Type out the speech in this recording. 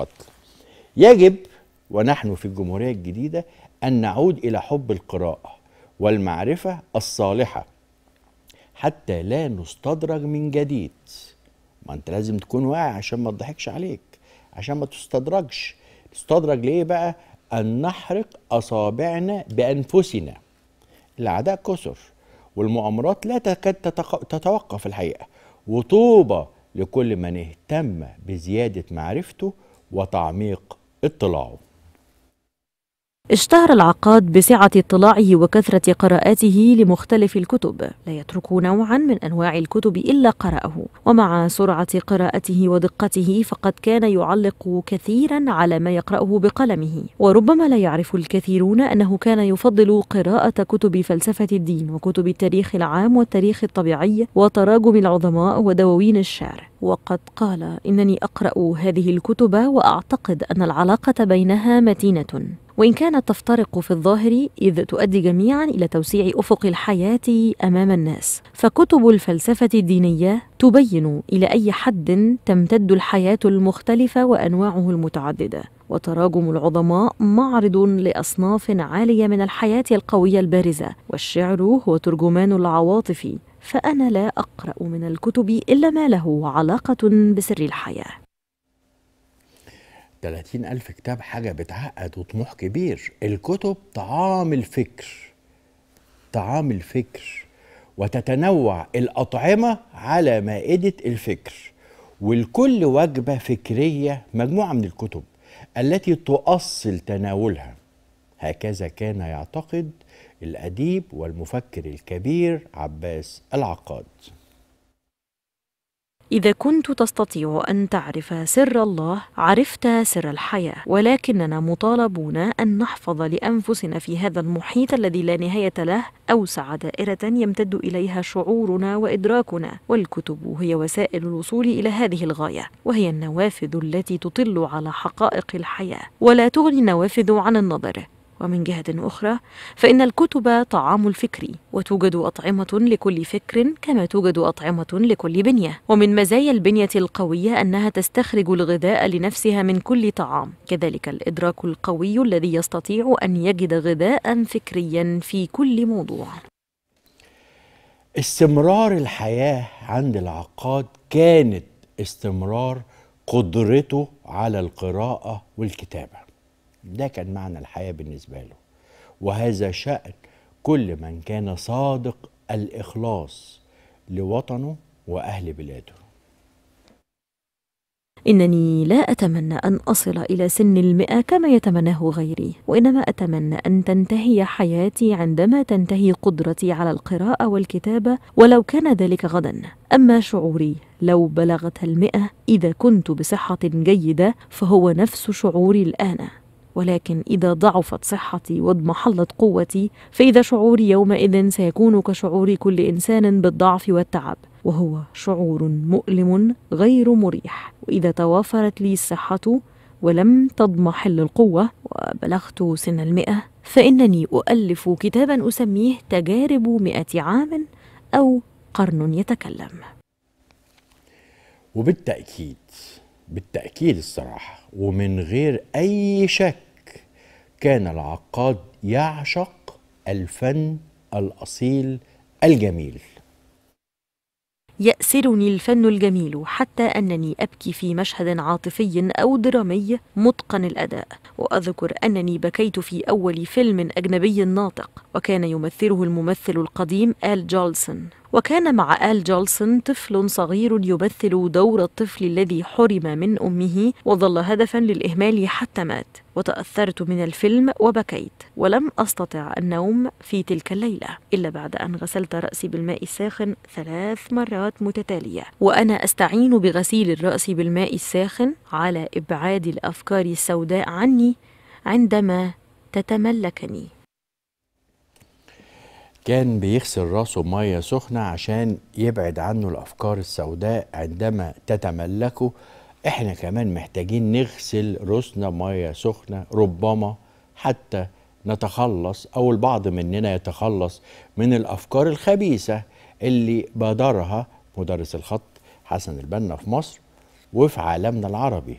القتل يجب ونحن في الجمهورية الجديدة أن نعود إلى حب القراءة والمعرفة الصالحة حتى لا نستدرج من جديد ما أنت لازم تكون واعي عشان ما تضحكش عليك عشان ما تستدرجش تستدرج ليه بقى أن نحرق أصابعنا بأنفسنا الأعداء كثر والمؤامرات لا تكاد تتوقف الحقيقة وطوبى لكل من اهتم بزيادة معرفته وتعميق اطلاعه اشتهر العقاد بسعة اطلاعه وكثرة قراءاته لمختلف الكتب لا يترك نوعا من أنواع الكتب إلا قرأه ومع سرعة قراءته ودقته فقد كان يعلق كثيرا على ما يقرأه بقلمه وربما لا يعرف الكثيرون أنه كان يفضل قراءة كتب فلسفة الدين وكتب التاريخ العام والتاريخ الطبيعي وتراجم العظماء ودواوين الشعر وقد قال إنني أقرأ هذه الكتب وأعتقد أن العلاقة بينها متينة وإن كانت تفترق في الظاهر إذ تؤدي جميعا إلى توسيع أفق الحياة أمام الناس فكتب الفلسفة الدينية تبين إلى أي حد تمتد الحياة المختلفة وأنواعه المتعددة وتراجم العظماء معرض لأصناف عالية من الحياة القوية البارزة والشعر هو ترجمان العواطف فأنا لا أقرأ من الكتب إلا ما له علاقة بسر الحياة 30 ألف كتاب حاجة بتعقد وطموح كبير الكتب طعام الفكر طعام الفكر وتتنوع الأطعمة على مائدة الفكر ولكل وجبة فكرية مجموعة من الكتب التي تؤصل تناولها هكذا كان يعتقد الأديب والمفكر الكبير عباس العقاد إذا كنت تستطيع أن تعرف سر الله عرفت سر الحياة ولكننا مطالبون أن نحفظ لأنفسنا في هذا المحيط الذي لا نهاية له أوسع دائرة يمتد إليها شعورنا وإدراكنا والكتب هي وسائل الوصول إلى هذه الغاية وهي النوافذ التي تطل على حقائق الحياة ولا تغني النوافذ عن النظر ومن جهة أخرى فإن الكتب طعام الفكر وتوجد أطعمة لكل فكر كما توجد أطعمة لكل بنية ومن مزايا البنية القوية أنها تستخرج الغذاء لنفسها من كل طعام كذلك الإدراك القوي الذي يستطيع أن يجد غذاء فكريا في كل موضوع استمرار الحياة عند العقاد كانت استمرار قدرته على القراءة والكتابة ده كان معنى الحياة بالنسبة له وهذا شأن كل من كان صادق الإخلاص لوطنه وأهل بلاده إنني لا أتمنى أن أصل إلى سن المئة كما يتمناه غيري، وإنما أتمنى أن تنتهي حياتي عندما تنتهي قدرتي على القراءة والكتابة ولو كان ذلك غدا، أما شعوري لو بلغت المئة إذا كنت بصحة جيدة فهو نفس شعوري الآن، ولكن إذا ضعفت صحتي واضمحلت قوتي فإذا شعوري يومئذ سيكون كشعور كل إنسان بالضعف والتعب وهو شعور مؤلم غير مريح وإذا توافرت لي الصحة ولم تضمحل القوة وبلغت سن المئة فإنني أؤلف كتابا أسميه تجارب مئة عام أو قرن يتكلم وبالتأكيد بالتأكيد الصراحة ومن غير أي شك كان العقاد يعشق الفن الاصيل الجميل يأسرني الفن الجميل حتى أنني أبكي في مشهد عاطفي أو درامي متقن الأداء، وأذكر أنني بكيت في أول فيلم أجنبي ناطق، وكان يمثله الممثل القديم آل جولسون. وكان مع آل جولسون طفل صغير يمثل دور الطفل الذي حرم من أمه وظل هدفا للإهمال حتى مات وتأثرت من الفيلم وبكيت ولم أستطع النوم في تلك الليلة إلا بعد أن غسلت رأسي بالماء الساخن ثلاث مرات متتالية وأنا أستعين بغسيل الرأس بالماء الساخن على إبعاد الأفكار السوداء عني عندما تتملكني كان بيغسل راسه بميه سخنه عشان يبعد عنه الافكار السوداء عندما تتملكه احنا كمان محتاجين نغسل راسنا بميه سخنه ربما حتى نتخلص او البعض مننا يتخلص من الافكار الخبيثه اللي بادرها مدرس الخط حسن البنا في مصر وفي عالمنا العربي